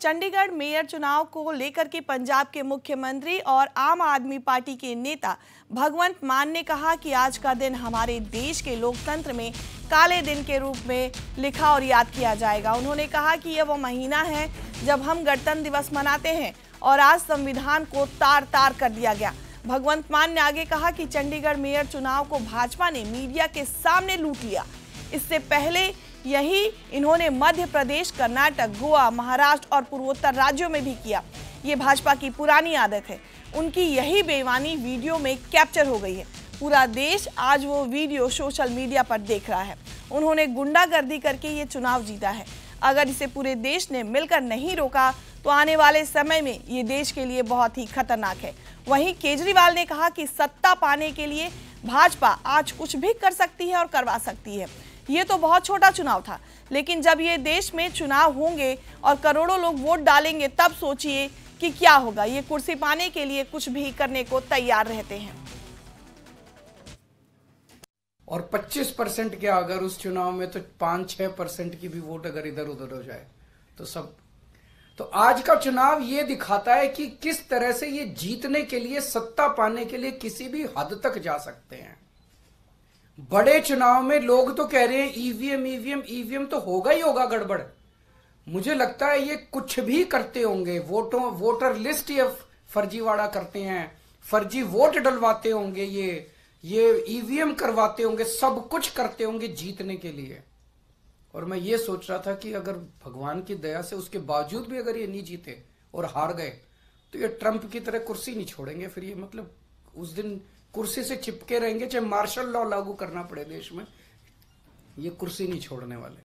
Chandigarh mayor चुनाव को लेकर के पंजाब के मुख्यमंत्री और आम आदमी पार्टी के नेता भगवंत मान ने कहा कि आज का दिन हमारे देश के लोकतंत्र में काले दिन के रूप में लिखा और याद किया जाएगा उन्होंने कहा कि यह वो महीना है जब हम गणतंत्र दिवस मनाते हैं और आज संविधान को तार तार कर दिया गया भगवंत मान ने आगे कहा कि चंडीगढ़ मेयर चुनाव को भाजपा ने मीडिया के सामने लूट लिया इससे पहले यही इन्होंने मध्य प्रदेश कर्नाटक गोवा महाराष्ट्र और पूर्वोत्तर राज्यों में भी किया ये भाजपा की पुरानी आदत है उनकी यही बेईमानी वीडियो में कैप्चर हो गई है पूरा देश आज वो वीडियो सोशल मीडिया पर देख रहा है उन्होंने गुंडागर्दी करके ये चुनाव जीता है अगर इसे पूरे देश ने मिलकर नहीं रोका तो आने वाले समय में ये देश के लिए बहुत ही खतरनाक है वहीं केजरीवाल ने कहा कि सत्ता पाने के लिए भाजपा आज कुछ भी कर सकती है और करवा सकती है ये तो बहुत छोटा चुनाव था लेकिन जब ये देश में चुनाव होंगे और करोड़ों लोग वोट डालेंगे तब सोचिए कि क्या होगा ये कुर्सी पाने के लिए कुछ भी करने को तैयार रहते हैं और 25 परसेंट क्या अगर उस चुनाव में तो पांच छह परसेंट की भी वोट अगर इधर उधर हो जाए तो सब तो आज का चुनाव ये दिखाता है कि किस तरह से ये जीतने के लिए सत्ता पाने के लिए किसी भी हद तक जा सकते हैं बड़े चुनाव में लोग तो कह रहे हैं ईवीएम ईवीएम ईवीएम तो होगा ही होगा गड़बड़ मुझे लगता है ये कुछ भी करते होंगे वोटों वोटर लिस्ट ये फर्जीवाड़ा करते हैं फर्जी वोट डलवाते होंगे ये ये ईवीएम e करवाते होंगे सब कुछ करते होंगे जीतने के लिए और मैं ये सोच रहा था कि अगर भगवान की दया से उसके बावजूद भी अगर ये नहीं जीते और हार गए तो ये ट्रंप की तरह कुर्सी नहीं छोड़ेंगे फिर ये मतलब उस दिन कुर्सी से चिपके रहेंगे चाहे मार्शल लॉ लागू करना पड़े देश में ये कुर्सी नहीं छोड़ने वाले